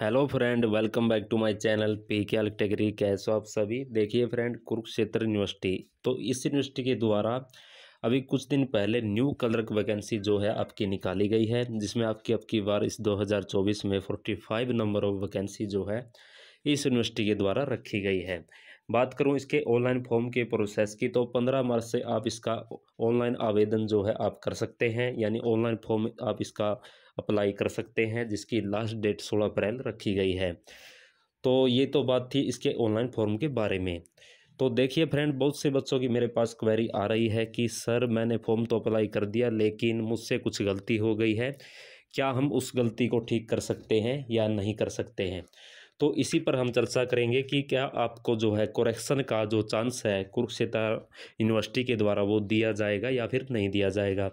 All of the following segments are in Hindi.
hello friend welcome back to my channel P K L टेगरी कैसे आप सभी देखिए फ्रेंड कुरुक्षेत्र यूनिवर्सिटी तो इस यूनिवर्सिटी के द्वारा अभी कुछ दिन पहले न्यू कलर की वैकेंसी जो है आपकी निकाली गई है जिसमें आपकी अब की बार इस 2024 में 45 नंबर ऑफ वैकेंसी जो है इस यूनिवर्सिटी के द्वारा रखी गई है बात करूं इसके ऑनलाइन फॉर्म के प्रोसेस की तो पंद्रह मार्च से आप इसका ऑनलाइन आवेदन जो है आप कर सकते हैं यानी ऑनलाइन फॉर्म आप इसका अप्लाई कर सकते हैं जिसकी लास्ट डेट सोलह अप्रैल रखी गई है तो ये तो बात थी इसके ऑनलाइन फॉर्म के बारे में तो देखिए फ्रेंड बहुत से बच्चों की मेरे पास क्वेरी आ रही है कि सर मैंने फॉर्म तो अप्लाई कर दिया लेकिन मुझसे कुछ गलती हो गई है क्या हम उस गलती को ठीक कर सकते हैं या नहीं कर सकते हैं तो इसी पर हम चर्चा करेंगे कि क्या आपको जो है करेक्शन का जो चांस है कुरुक्षेत्र यूनिवर्सिटी के द्वारा वो दिया जाएगा या फिर नहीं दिया जाएगा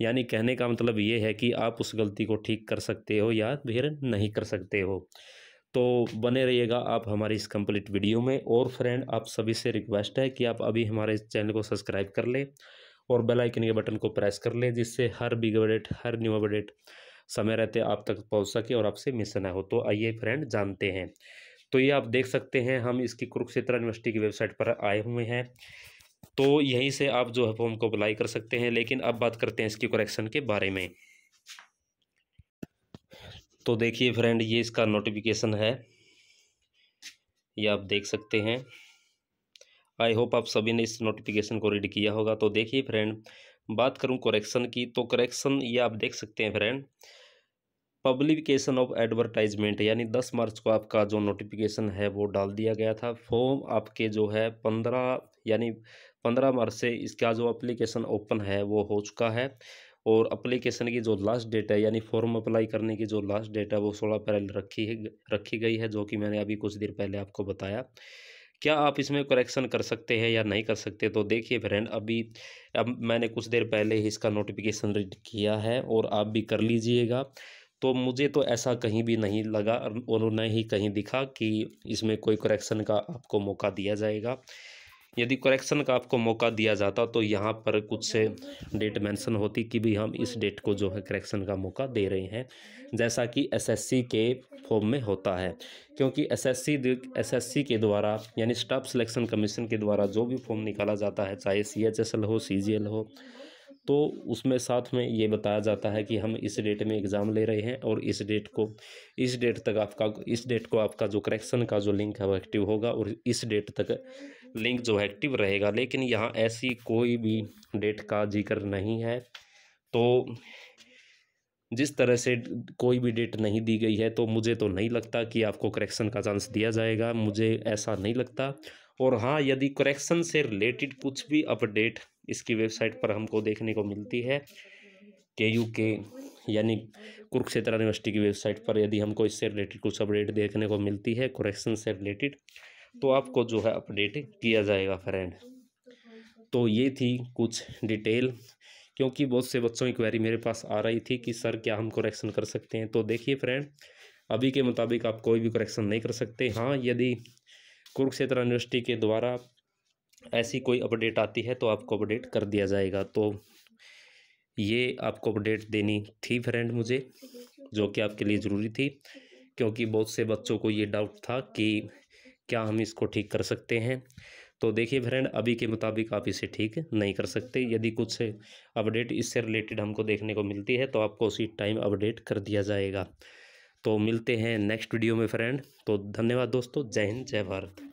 यानी कहने का मतलब ये है कि आप उस गलती को ठीक कर सकते हो या फिर नहीं कर सकते हो तो बने रहिएगा आप हमारी इस कंप्लीट वीडियो में और फ्रेंड आप सभी से रिक्वेस्ट है कि आप अभी हमारे चैनल को सब्सक्राइब कर लें और बेल आइकन के बटन को प्रेस कर लें जिससे हर बिग अपडेट हर न्यू अपडेट समय रहते आप तक पहुंच सके और आपसे मिस ना हो तो आइए फ्रेंड जानते हैं तो ये आप देख सकते हैं हम इसकी कुरुक्षेत्र यूनिवर्सिटी की वेबसाइट पर आए हुए हैं तो यहीं से आप जो है फॉर्म को अप्लाई कर सकते हैं लेकिन अब बात करते हैं इसकी कुरेक्शन के बारे में तो देखिए फ्रेंड ये इसका नोटिफिकेशन है ये आप देख सकते हैं आई होप आप सभी ने इस नोटिफिकेशन को रीड किया होगा तो देखिए फ्रेंड बात करूं करेक्शन की तो करेक्शन ये आप देख सकते हैं फ्रेंड पब्लिकेशन ऑफ एडवर्टाइजमेंट यानी दस मार्च को आपका जो नोटिफिकेशन है वो डाल दिया गया था फॉर्म आपके जो है पंद्रह यानी पंद्रह मार्च से इसका जो अप्लीकेशन ओपन है वो हो चुका है और अप्लीकेशन की जो लास्ट डेट है यानी फॉर्म अप्लाई करने की जो लास्ट डेट है वो सोलह अप्रैल रखी है रखी गई है जो कि मैंने अभी कुछ देर पहले आपको बताया क्या आप इसमें करेक्शन कर सकते हैं या नहीं कर सकते तो देखिए फ्रेंड अभी अब मैंने कुछ देर पहले ही इसका नोटिफिकेशन रीड किया है और आप भी कर लीजिएगा तो मुझे तो ऐसा कहीं भी नहीं लगा और न ही कहीं दिखा कि इसमें कोई करेक्शन का आपको मौका दिया जाएगा यदि करेक्शन का आपको मौका दिया जाता तो यहाँ पर कुछ से डेट मेंशन होती कि भी हम इस डेट को जो है करेक्शन का मौका दे रहे हैं जैसा कि एसएससी के फॉर्म में होता है क्योंकि एसएससी एसएससी के द्वारा यानी स्टाफ सिलेक्शन कमीशन के द्वारा जो भी फॉर्म निकाला जाता है चाहे सी हो सी हो तो उसमें साथ में ये बताया जाता है कि हम इस डेट में एग्ज़ाम ले रहे हैं और इस डेट को इस डेट तक आपका इस डेट को आपका जो करेक्शन का जो लिंक है वो एक्टिव होगा और इस डेट तक लिंक जो एक्टिव रहेगा लेकिन यहाँ ऐसी कोई भी डेट का जिक्र नहीं है तो जिस तरह से कोई भी डेट नहीं दी गई है तो मुझे तो नहीं लगता कि आपको करेक्शन का चांस दिया जाएगा मुझे ऐसा नहीं लगता और हाँ यदि करेक्शन से रिलेटेड कुछ भी अपडेट इसकी वेबसाइट पर हमको देखने को मिलती है के यू के यानी कुरुक्षेत्र यूनिवर्सिटी की वेबसाइट पर यदि हमको इससे रिलेटेड कुछ अपडेट देखने को मिलती है करेक्शन से रिलेटेड तो आपको जो है अपडेट किया जाएगा फ्रेंड तो ये थी कुछ डिटेल क्योंकि बहुत से बच्चों की क्वेरी मेरे पास आ रही थी कि सर क्या हम करेक्शन कर सकते हैं तो देखिए फ्रेंड अभी के मुताबिक आप कोई भी करेक्शन नहीं कर सकते हाँ यदि कुरुक्षेत्र यूनिवर्सिटी के द्वारा ऐसी कोई अपडेट आती है तो आपको अपडेट कर दिया जाएगा तो ये आपको अपडेट देनी थी फ्रेंड मुझे जो कि आपके लिए ज़रूरी थी क्योंकि बहुत से बच्चों को ये डाउट था कि क्या हम इसको ठीक कर सकते हैं तो देखिए फ्रेंड अभी के मुताबिक आप इसे ठीक नहीं कर सकते यदि कुछ अपडेट इससे रिलेटेड हमको देखने को मिलती है तो आपको उसी टाइम अपडेट कर दिया जाएगा तो मिलते हैं नेक्स्ट वीडियो में फ्रेंड तो धन्यवाद दोस्तों जय हिंद जय भारत